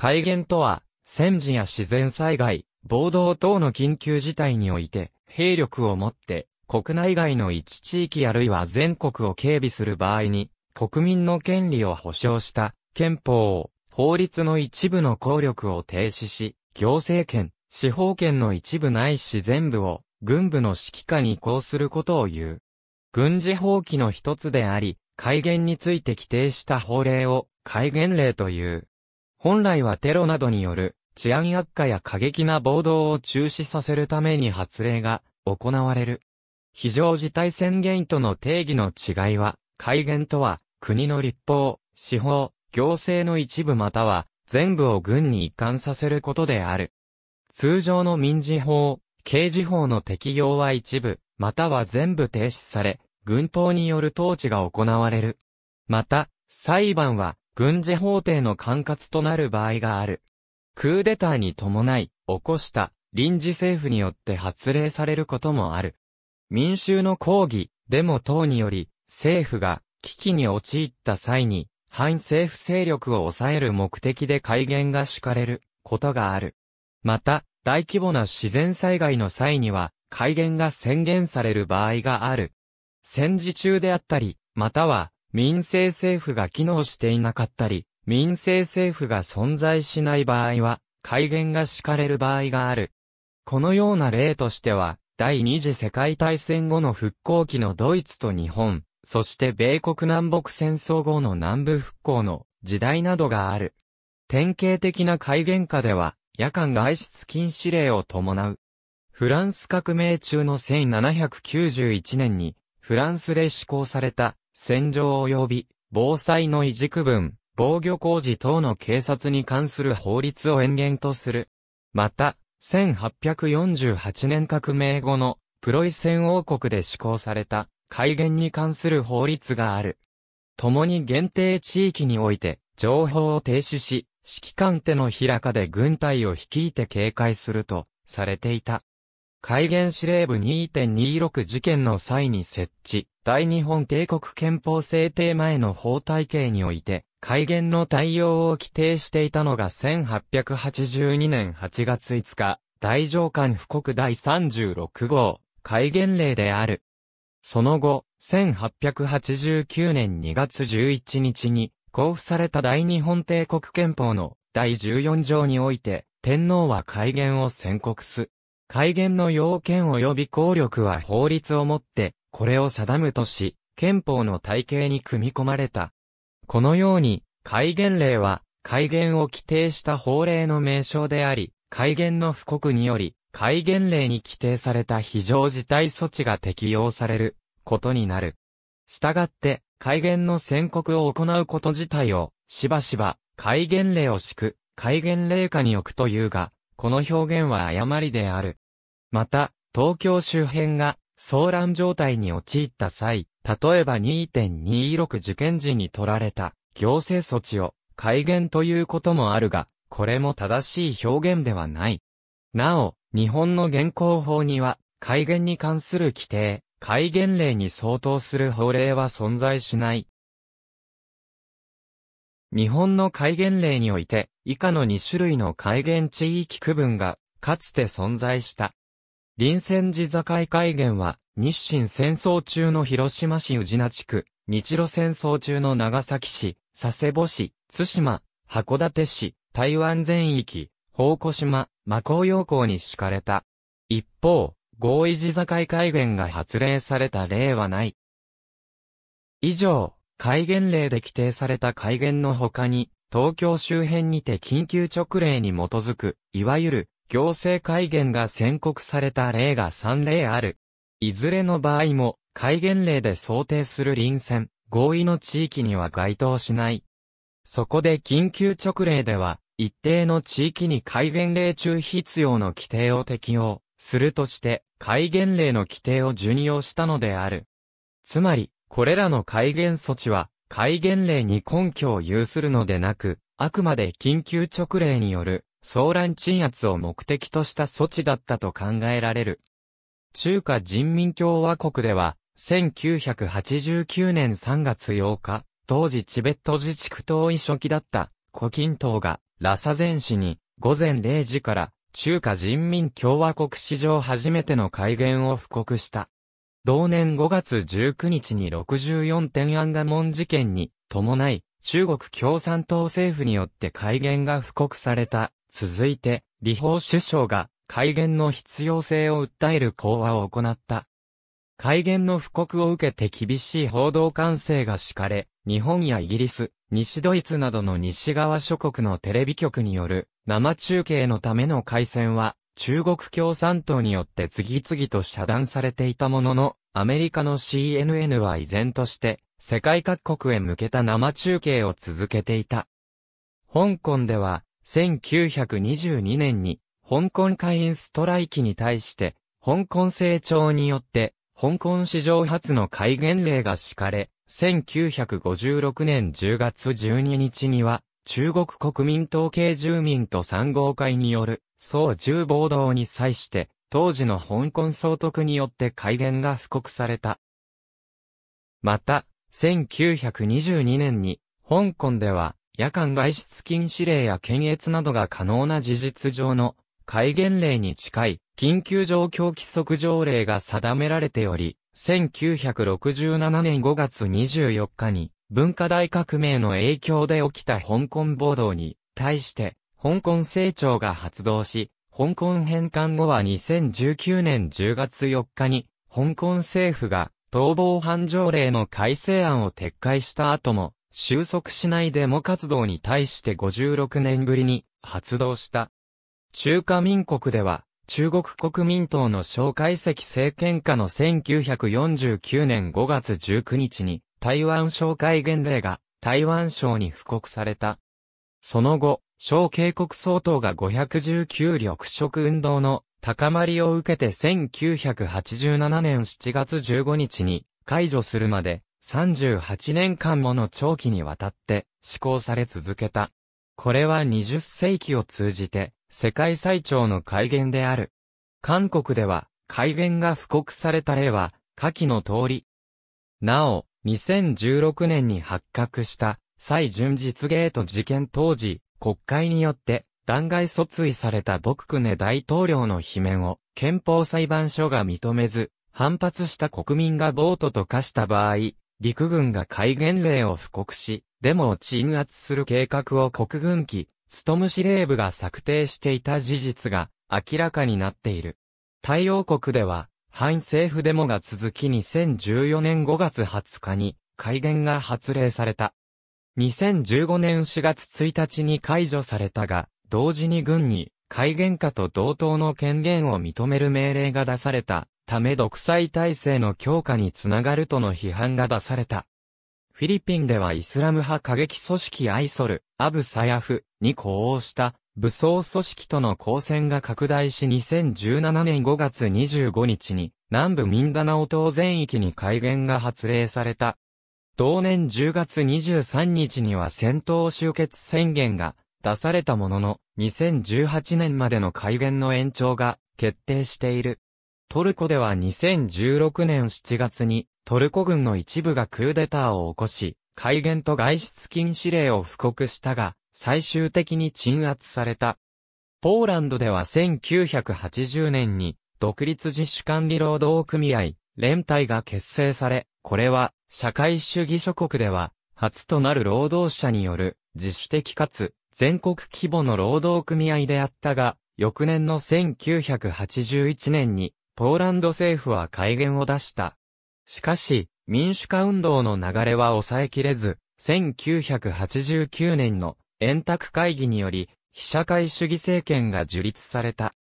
戒厳とは、戦時や自然災害、暴動等の緊急事態において、兵力をもって、国内外の一地域あるいは全国を警備する場合に、国民の権利を保障した、憲法、を、法律の一部の効力を停止し、行政権、司法権の一部ないし全部を、軍部の指揮下に移行することを言う。軍事法規の一つであり、戒厳について規定した法令を、戒厳令という。本来はテロなどによる治安悪化や過激な暴動を中止させるために発令が行われる。非常事態宣言との定義の違いは、改元とは国の立法、司法、行政の一部または全部を軍に移管させることである。通常の民事法、刑事法の適用は一部、または全部停止され、軍法による統治が行われる。また、裁判は軍事法廷の管轄となる場合がある。クーデターに伴い、起こした臨時政府によって発令されることもある。民衆の抗議、デモ等により、政府が危機に陥った際に、反政府勢力を抑える目的で戒厳が敷かれることがある。また、大規模な自然災害の際には、戒厳が宣言される場合がある。戦時中であったり、または民政政府が機能していなかったり、民政政府が存在しない場合は、改元が敷かれる場合がある。このような例としては、第二次世界大戦後の復興期のドイツと日本、そして米国南北戦争後の南部復興の時代などがある。典型的な改元下では、夜間外出禁止令を伴う。フランス革命中の1791年に、フランスで施行された戦場及び防災の維持区分、防御工事等の警察に関する法律を延言とする。また、1848年革命後のプロイセン王国で施行された改元に関する法律がある。共に限定地域において情報を停止し、指揮官手のひらかで軍隊を率いて警戒するとされていた。改元司令部2.26事件の際に設置大日本帝国憲法制定前の法体系において、改元の対応を規定していたのが1882年8月5日、大上官布告第36号、改元令である。その後、1889年2月11日に、交付された大日本帝国憲法の第14条において、天皇は改元を宣告す。改元の要件及び効力は法律をもってこれを定むとし、憲法の体系に組み込まれた。このように、戒厳令は、戒厳を規定した法令の名称であり、戒厳の布告により、戒厳令に規定された非常事態措置が適用されることになる。したがって、戒厳の宣告を行うこと自体を、しばしば、戒厳令を敷く、戒厳令下に置くというが、この表現は誤りである。また、東京周辺が騒乱状態に陥った際、例えば2.26受験時に取られた行政措置を改元ということもあるが、これも正しい表現ではない。なお、日本の現行法には、改元に関する規定、改元令に相当する法令は存在しない。日本の改元令において、以下の2種類の改元地域区分が、かつて存在した。臨戦時境海原は、日清戦争中の広島市宇品地区、日露戦争中の長崎市、佐世保市、津島、函館市、台湾全域、宝庫島、魔高陽光に敷かれた。一方、合意時境海原が発令された例はない。以上、海原令で規定された海原の他に、東京周辺にて緊急直令に基づく、いわゆる、行政改元が宣告された例が3例ある。いずれの場合も、改元令で想定する臨戦、合意の地域には該当しない。そこで緊急直令では、一定の地域に改元令中必要の規定を適用するとして、改元令の規定を順用したのである。つまり、これらの改元措置は、改元令に根拠を有するのでなく、あくまで緊急直令による騒乱鎮圧を目的とした措置だったと考えられる。中華人民共和国では、1989年3月8日、当時チベット自治区統一初期だった胡錦涛がラサゼン市に午前0時から中華人民共和国史上初めての改元を布告した。同年5月19日に64天安河門事件に伴い中国共産党政府によって改元が布告された続いて、李法首相が改元の必要性を訴える講話を行った。改元の布告を受けて厳しい報道管制が敷かれ、日本やイギリス、西ドイツなどの西側諸国のテレビ局による生中継のための回線は中国共産党によって次々と遮断されていたものの、アメリカの CNN は依然として世界各国へ向けた生中継を続けていた。香港では1922年に、香港会員ストライキに対して、香港成長によって、香港史上初の戒厳令が敷かれ、1956年10月12日には、中国国民統計住民と三号会による、総重暴動に際して、当時の香港総督によって戒厳が布告された。また、1922年に、香港では、夜間外出禁止令や検閲などが可能な事実上の戒厳令に近い緊急状況規則条例が定められており、1967年5月24日に文化大革命の影響で起きた香港暴動に対して香港政庁が発動し、香港返還後は2019年10月4日に香港政府が逃亡犯条例の改正案を撤回した後も収束しないデモ活動に対して56年ぶりに発動した。中華民国では、中国国民党の蒋介石政権下の1949年5月19日に、台湾省介元令が台湾省に布告された。その後、小渓谷総統が519緑色運動の高まりを受けて1987年7月15日に解除するまで38年間もの長期にわたって施行され続けた。これは20世紀を通じて世界最長の改元である。韓国では改元が布告された例は下記の通り。なお、2016年に発覚した蔡純実ゲート事件当時、国会によって弾劾訴追された朴槿恵大統領の罷免を憲法裁判所が認めず、反発した国民が暴徒と化した場合、陸軍が戒厳令を布告し、デモを鎮圧する計画を国軍機、ストム司令部が策定していた事実が明らかになっている。太陽国では、反政府デモが続き2014年5月20日に戒厳が発令された。2015年4月1日に解除されたが、同時に軍に戒厳下と同等の権限を認める命令が出されたため独裁体制の強化につながるとの批判が出された。フィリピンではイスラム派過激組織アイソル、アブサヤフに呼応した武装組織との交戦が拡大し2017年5月25日に南部ミンダナオ島全域に改元が発令された。同年10月23日には戦闘終結宣言が出されたものの2018年までの改元の延長が決定している。トルコでは2016年7月に、トルコ軍の一部がクーデターを起こし、戒厳と外出禁止令を布告したが、最終的に鎮圧された。ポーランドでは1980年に、独立自主管理労働組合、連帯が結成され、これは、社会主義諸国では、初となる労働者による、自主的かつ、全国規模の労働組合であったが、翌年の1981年にポーランド政府は戒厳を出した。しかし、民主化運動の流れは抑えきれず、1989年の円卓会議により、非社会主義政権が樹立された。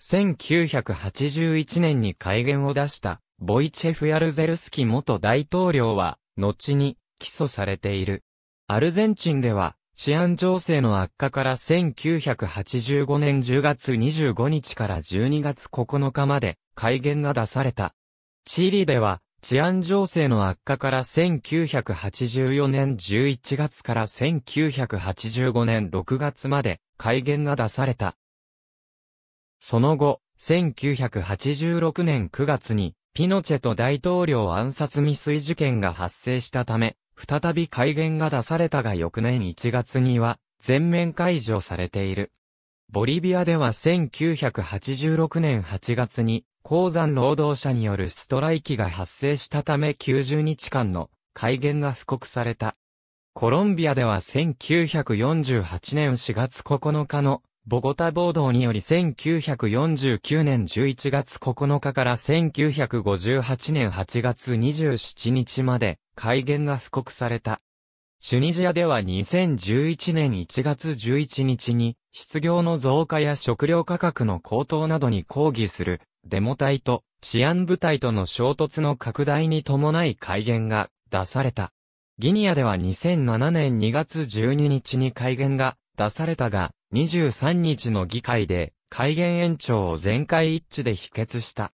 1981年に戒厳を出した、ボイチェフ・ヤルゼルスキ元大統領は、後に、起訴されている。アルゼンチンでは、治安情勢の悪化から1985年10月25日から12月9日まで、改元が出された。チリでは、治安情勢の悪化から1984年11月から1985年6月まで改元が出された。その後、1986年9月に、ピノチェと大統領暗殺未遂事件が発生したため、再び改元が出されたが翌年1月には、全面解除されている。ボリビアでは1986年8月に、鉱山労働者によるストライキが発生したため90日間の改元が布告された。コロンビアでは1948年4月9日のボゴタ暴動により1949年11月9日から1958年8月27日まで改元が布告された。チュニジアでは2011年1月11日に、失業の増加や食料価格の高騰などに抗議する、デモ隊と治安部隊との衝突の拡大に伴い改元が出された。ギニアでは2007年2月12日に改元が出されたが、23日の議会で改元延長を全会一致で否決した。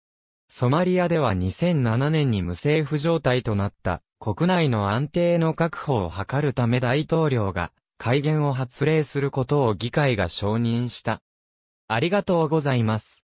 ソマリアでは2007年に無政府状態となった国内の安定の確保を図るため大統領が改元を発令することを議会が承認した。ありがとうございます。